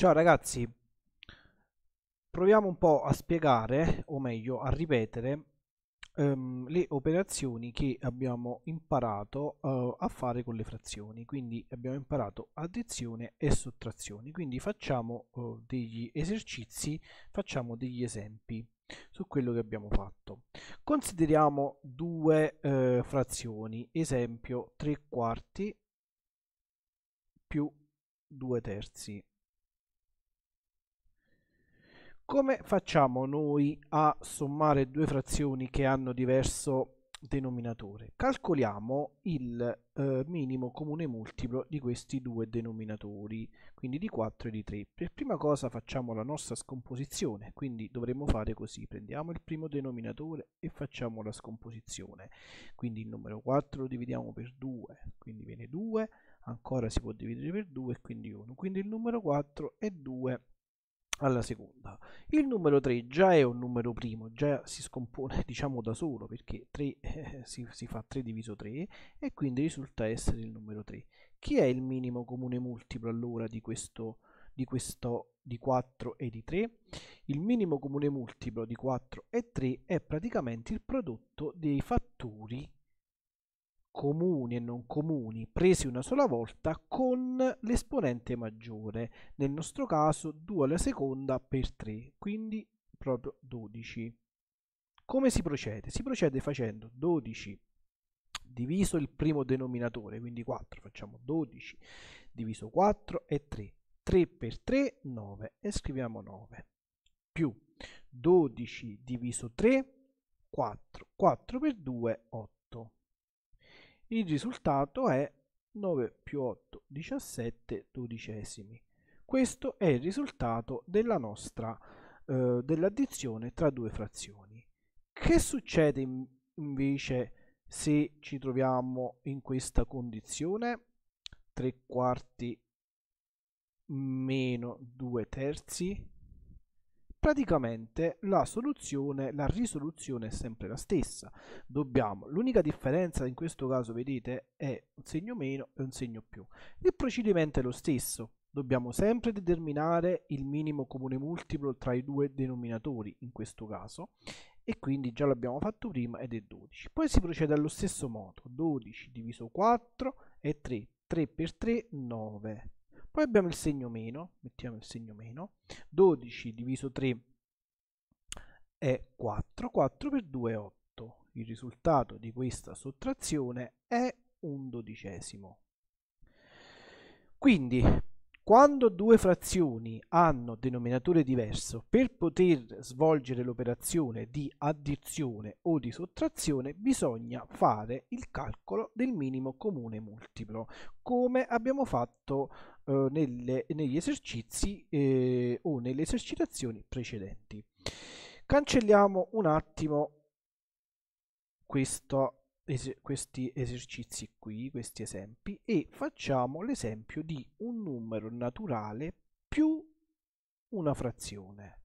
Ciao ragazzi, proviamo un po' a spiegare, o meglio a ripetere, ehm, le operazioni che abbiamo imparato eh, a fare con le frazioni. Quindi abbiamo imparato addizione e sottrazione. Quindi facciamo eh, degli esercizi, facciamo degli esempi su quello che abbiamo fatto. Consideriamo due eh, frazioni, esempio 3 quarti più 2 terzi come facciamo noi a sommare due frazioni che hanno diverso denominatore? Calcoliamo il eh, minimo comune multiplo di questi due denominatori, quindi di 4 e di 3. Per prima cosa facciamo la nostra scomposizione, quindi dovremmo fare così, prendiamo il primo denominatore e facciamo la scomposizione. Quindi il numero 4 lo dividiamo per 2, quindi viene 2, ancora si può dividere per 2, quindi 1. Quindi il numero 4 è 2 alla seconda. Il numero 3 già è un numero primo, già si scompone diciamo da solo perché 3 eh, si, si, fa 3 diviso 3 e quindi risulta essere il numero 3. Chi è il minimo comune multiplo allora di questo, di questo di 4 e di 3? Il minimo comune multiplo di 4 e 3 è praticamente il prodotto dei fattori comuni e non comuni presi una sola volta con l'esponente maggiore, nel nostro caso 2 alla seconda per 3, quindi proprio 12. Come si procede? Si procede facendo 12 diviso il primo denominatore, quindi 4, facciamo 12 diviso 4 è 3, 3 per 3 9 e scriviamo 9 più 12 diviso 3 4, 4 per 2 8 il risultato è 9 più 8, 17 dodicesimi. Questo è il risultato della nostra eh, dell'addizione tra due frazioni. Che succede in, invece se ci troviamo in questa condizione? 3 quarti meno 2 terzi praticamente la soluzione, la risoluzione è sempre la stessa. Dobbiamo, l'unica differenza in questo caso, vedete, è un segno meno e un segno più. Il procedimento è lo stesso. Dobbiamo sempre determinare il minimo comune multiplo tra i due denominatori, in questo caso, e quindi già l'abbiamo fatto prima ed è 12. Poi si procede allo stesso modo, 12 diviso 4 è 3, 3 per 3 9. Poi abbiamo il segno meno, mettiamo il segno meno, 12 diviso 3 è 4, 4 per 2 è 8. Il risultato di questa sottrazione è un dodicesimo. Quindi, quando due frazioni hanno denominatore diverso, per poter svolgere l'operazione di addizione o di sottrazione bisogna fare il calcolo del minimo comune multiplo, come abbiamo fatto eh, nelle, negli esercizi eh, o nelle esercitazioni precedenti. Cancelliamo un attimo questo, es questi esercizi qui, questi esempi, e facciamo l'esempio di un numero naturale più una frazione.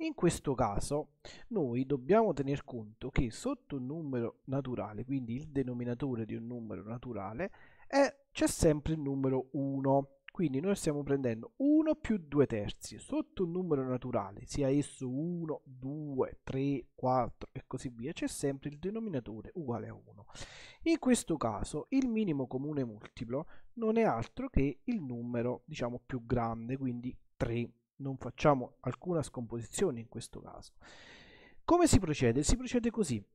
In questo caso noi dobbiamo tener conto che sotto un numero naturale, quindi il denominatore di un numero naturale, c'è sempre il numero 1. Quindi noi stiamo prendendo 1 più 2 terzi sotto un numero naturale, sia esso 1, 2, 3, 4 e così via, c'è sempre il denominatore uguale a 1. In questo caso il minimo comune multiplo non è altro che il numero diciamo più grande, quindi 3. Non facciamo alcuna scomposizione in questo caso. Come si procede? Si procede così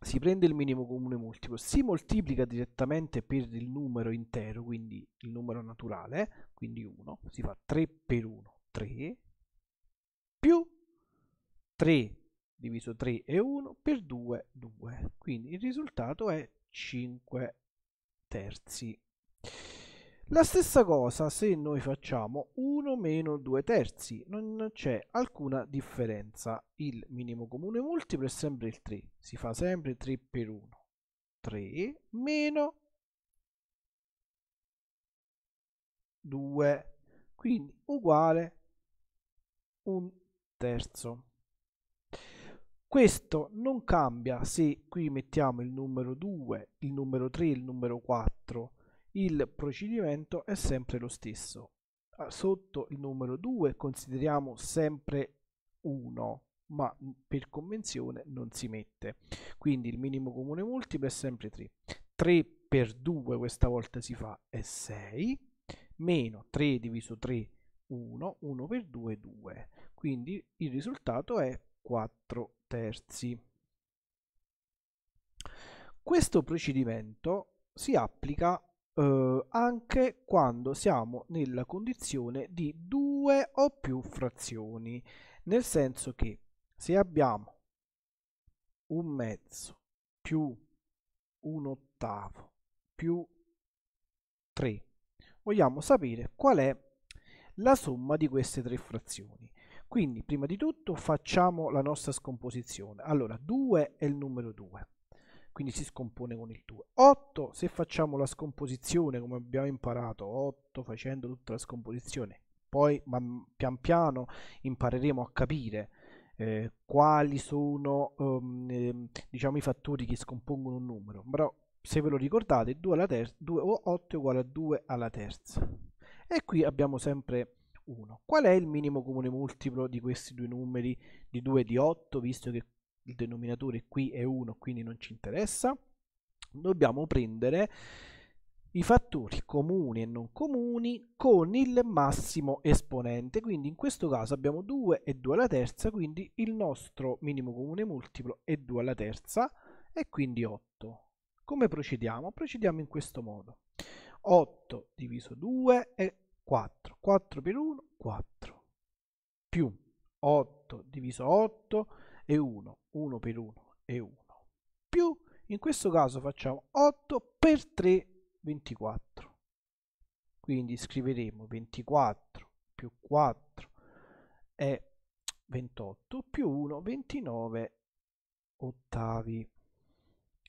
si prende il minimo comune multiplo, si moltiplica direttamente per il numero intero, quindi il numero naturale, quindi 1, si fa 3 per 1, 3, più 3 diviso 3 è 1 per 2, 2. Quindi il risultato è 5 terzi. La stessa cosa se noi facciamo 1 meno 2 terzi, non c'è alcuna differenza. Il minimo comune multiplo è sempre il 3, si fa sempre 3 per 1. 3 meno 2, quindi uguale 1 terzo. Questo non cambia se qui mettiamo il numero 2, il numero 3 il numero 4 il procedimento è sempre lo stesso. Ah, sotto il numero 2 consideriamo sempre 1, ma per convenzione non si mette. Quindi il minimo comune multiplo è sempre 3. 3 per 2 questa volta si fa è 6, meno 3 diviso 3 1, 1 per 2 2. Quindi il risultato è 4 terzi. Questo procedimento si applica eh, anche quando siamo nella condizione di due o più frazioni, nel senso che se abbiamo un mezzo più un ottavo più 3, vogliamo sapere qual è la somma di queste tre frazioni. Quindi, prima di tutto, facciamo la nostra scomposizione. Allora, 2 è il numero 2 quindi si scompone con il 2. 8 se facciamo la scomposizione come abbiamo imparato, 8 facendo tutta la scomposizione, poi man, pian piano impareremo a capire eh, quali sono um, eh, diciamo i fattori che scompongono un numero, però se ve lo ricordate 2 alla terza, 2, 8 è uguale a 2 alla terza. E qui abbiamo sempre 1. Qual è il minimo comune multiplo di questi due numeri di 2 e di 8, visto che il denominatore qui è 1 quindi non ci interessa dobbiamo prendere i fattori comuni e non comuni con il massimo esponente quindi in questo caso abbiamo 2 e 2 alla terza quindi il nostro minimo comune multiplo è 2 alla terza e quindi 8 come procediamo? procediamo in questo modo 8 diviso 2 è 4 4 per 1 4 più 8 diviso 8 è 1 1 per 1 e 1 più in questo caso facciamo 8 per 3 24 quindi scriveremo 24 più 4 è 28 più 1 29 ottavi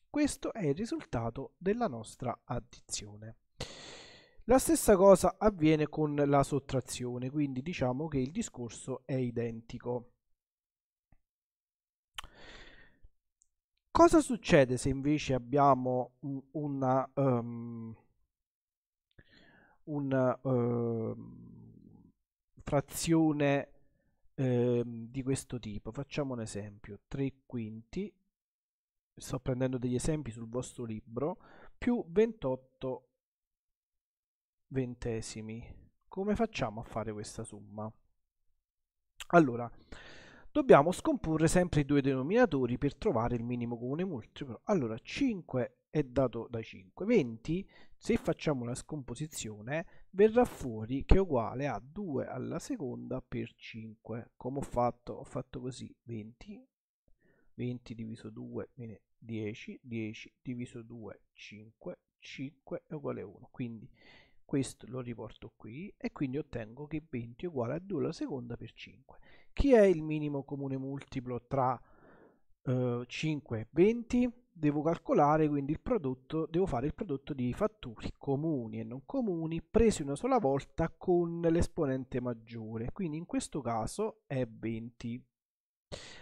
questo è il risultato della nostra addizione la stessa cosa avviene con la sottrazione quindi diciamo che il discorso è identico cosa succede se invece abbiamo una, um, ehm, una uh, ehm, frazione uh, di questo tipo? Facciamo un esempio, 3 quinti, sto prendendo degli esempi sul vostro libro, più 28 ventesimi. Come facciamo a fare questa somma? Allora, dobbiamo scomporre sempre i due denominatori per trovare il minimo comune multiplo. Allora 5 è dato da 5, 20 se facciamo la scomposizione verrà fuori che è uguale a 2 alla seconda per 5. Come ho fatto? Ho fatto così 20, 20 diviso 2 viene 10, 10 diviso 2 5, 5 è uguale a 1. Quindi questo lo riporto qui e quindi ottengo che 20 è uguale a 2 alla seconda per 5 chi è il minimo comune multiplo tra eh, 5 e 20? Devo calcolare quindi il prodotto, devo fare il prodotto di fattori comuni e non comuni presi una sola volta con l'esponente maggiore, quindi in questo caso è 20.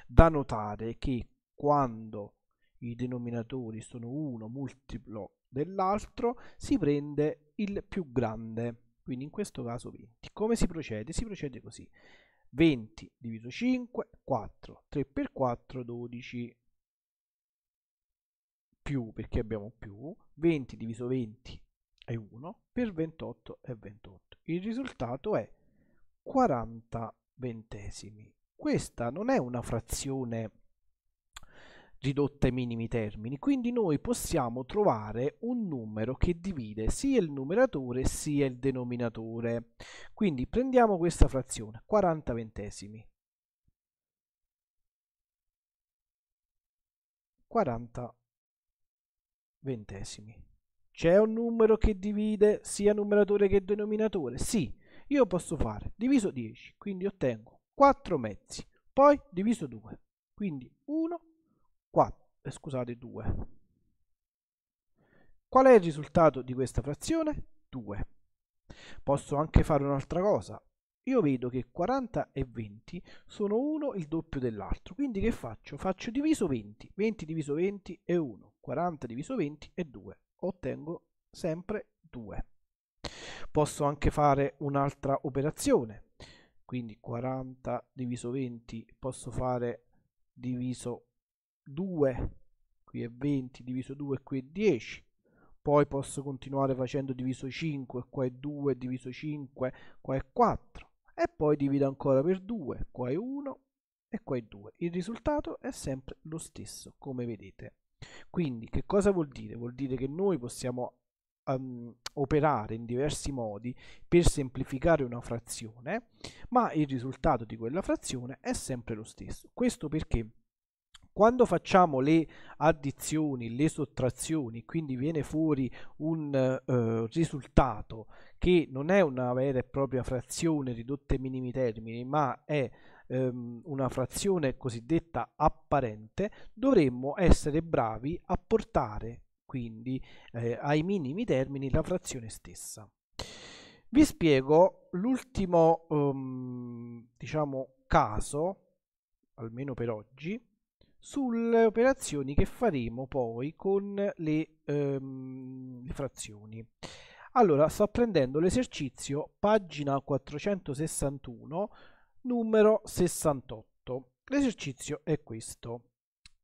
Da notare che quando i denominatori sono uno multiplo dell'altro, si prende il più grande, quindi in questo caso 20. Come si procede? Si procede così. 20 diviso 5, 4, 3 per 4, 12, più perché abbiamo più, 20 diviso 20 è 1, per 28 è 28. Il risultato è 40 ventesimi. Questa non è una frazione ridotta ai minimi termini. Quindi noi possiamo trovare un numero che divide sia il numeratore sia il denominatore. Quindi prendiamo questa frazione, 40 ventesimi. 40 ventesimi. C'è un numero che divide sia numeratore che denominatore? Sì, io posso fare diviso 10, quindi ottengo 4 mezzi, poi diviso 2, quindi 1 4, eh, scusate, 2. Qual è il risultato di questa frazione? 2. Posso anche fare un'altra cosa. Io vedo che 40 e 20 sono uno il doppio dell'altro, quindi che faccio? Faccio diviso 20, 20 diviso 20 è 1, 40 diviso 20 è 2, ottengo sempre 2. Posso anche fare un'altra operazione, quindi 40 diviso 20 posso fare diviso 2, qui è 20 diviso 2, qui è 10. Poi posso continuare facendo diviso 5, qua è 2 diviso 5, qua è 4. E poi divido ancora per 2, qua è 1 e qua è 2. Il risultato è sempre lo stesso, come vedete. Quindi che cosa vuol dire? Vuol dire che noi possiamo um, operare in diversi modi per semplificare una frazione, ma il risultato di quella frazione è sempre lo stesso. Questo perché quando facciamo le addizioni, le sottrazioni, quindi viene fuori un eh, risultato che non è una vera e propria frazione ridotta ai minimi termini, ma è ehm, una frazione cosiddetta apparente, dovremmo essere bravi a portare quindi eh, ai minimi termini la frazione stessa. Vi spiego l'ultimo um, diciamo, caso, almeno per oggi, sulle operazioni che faremo poi con le, ehm, le frazioni. Allora, sto prendendo l'esercizio pagina 461, numero 68. L'esercizio è questo.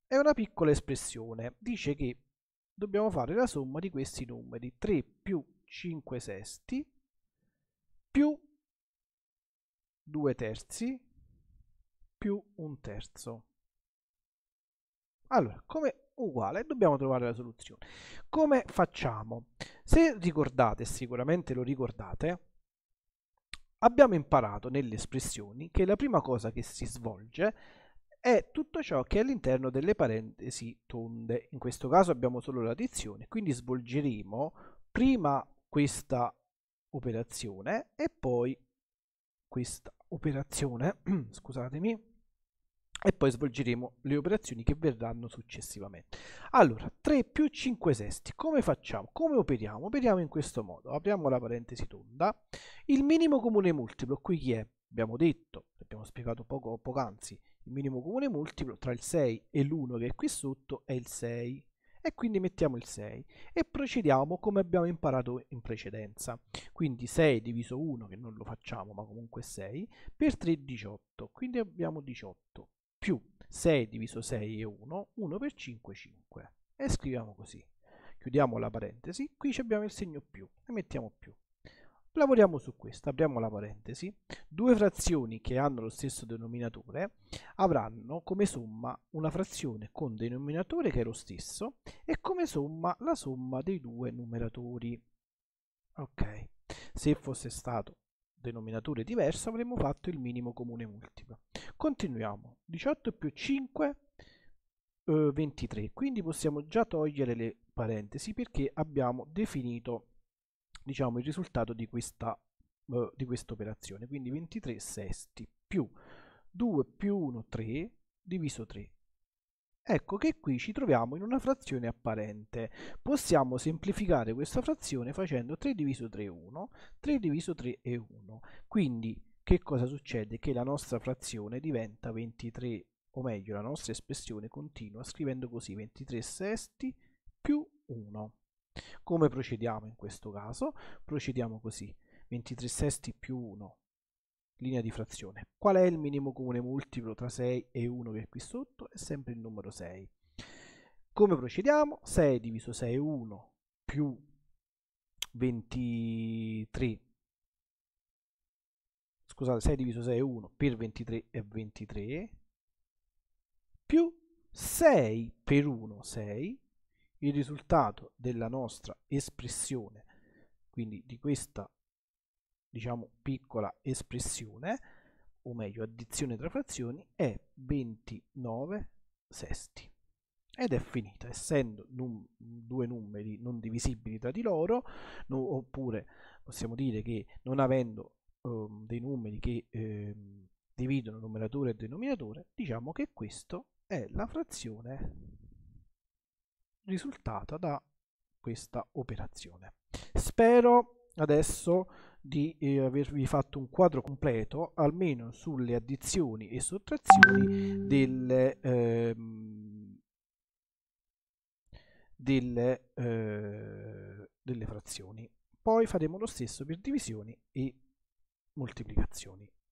È una piccola espressione. Dice che dobbiamo fare la somma di questi numeri. 3 più 5 sesti più 2 terzi più 1 terzo. Allora, come uguale, dobbiamo trovare la soluzione. Come facciamo? Se ricordate, sicuramente lo ricordate, abbiamo imparato nelle espressioni che la prima cosa che si svolge è tutto ciò che è all'interno delle parentesi tonde. In questo caso abbiamo solo l'addizione, quindi svolgeremo prima questa operazione e poi questa operazione, scusatemi, e poi svolgeremo le operazioni che verranno successivamente. Allora, 3 più 5 sesti, come facciamo? Come operiamo? Operiamo in questo modo, apriamo la parentesi tonda, il minimo comune multiplo, qui chi è? Abbiamo detto, abbiamo spiegato poco, poc'anzi, il minimo comune multiplo tra il 6 e l'1 che è qui sotto è il 6, e quindi mettiamo il 6 e procediamo come abbiamo imparato in precedenza. Quindi 6 diviso 1, che non lo facciamo ma comunque 6, per 3 18, quindi abbiamo 18 più 6 diviso 6 è 1, 1 per 5 è 5. E scriviamo così. Chiudiamo la parentesi, qui abbiamo il segno più e mettiamo più. Lavoriamo su questo, apriamo la parentesi. Due frazioni che hanno lo stesso denominatore avranno come somma una frazione con denominatore che è lo stesso e come somma la somma dei due numeratori. Ok, se fosse stato denominatore diverso avremmo fatto il minimo comune multiplo. Continuiamo, 18 più 5, eh, 23, quindi possiamo già togliere le parentesi perché abbiamo definito diciamo, il risultato di questa eh, di questa operazione quindi 23 sesti più 2 più 1 3 diviso 3 Ecco che qui ci troviamo in una frazione apparente. Possiamo semplificare questa frazione facendo 3 diviso 3 è 1, 3 diviso 3 è 1. Quindi che cosa succede? Che la nostra frazione diventa 23, o meglio la nostra espressione continua scrivendo così 23 sesti più 1. Come procediamo in questo caso? Procediamo così, 23 sesti più 1 linea di frazione. Qual è il minimo comune multiplo tra 6 e 1 che è qui sotto? È sempre il numero 6. Come procediamo? 6 diviso 6 è 1 più 23 scusate 6 diviso 6 è 1 per 23 è 23 più 6 per 1 6 il risultato della nostra espressione quindi di questa diciamo piccola espressione o meglio addizione tra frazioni è 29 sesti ed è finita essendo num due numeri non divisibili tra di loro no, oppure possiamo dire che non avendo um, dei numeri che ehm, dividono numeratore e denominatore diciamo che questa è la frazione risultata da questa operazione spero adesso di eh, avervi fatto un quadro completo almeno sulle addizioni e sottrazioni del, ehm, delle, eh, delle frazioni. Poi faremo lo stesso per divisioni e moltiplicazioni.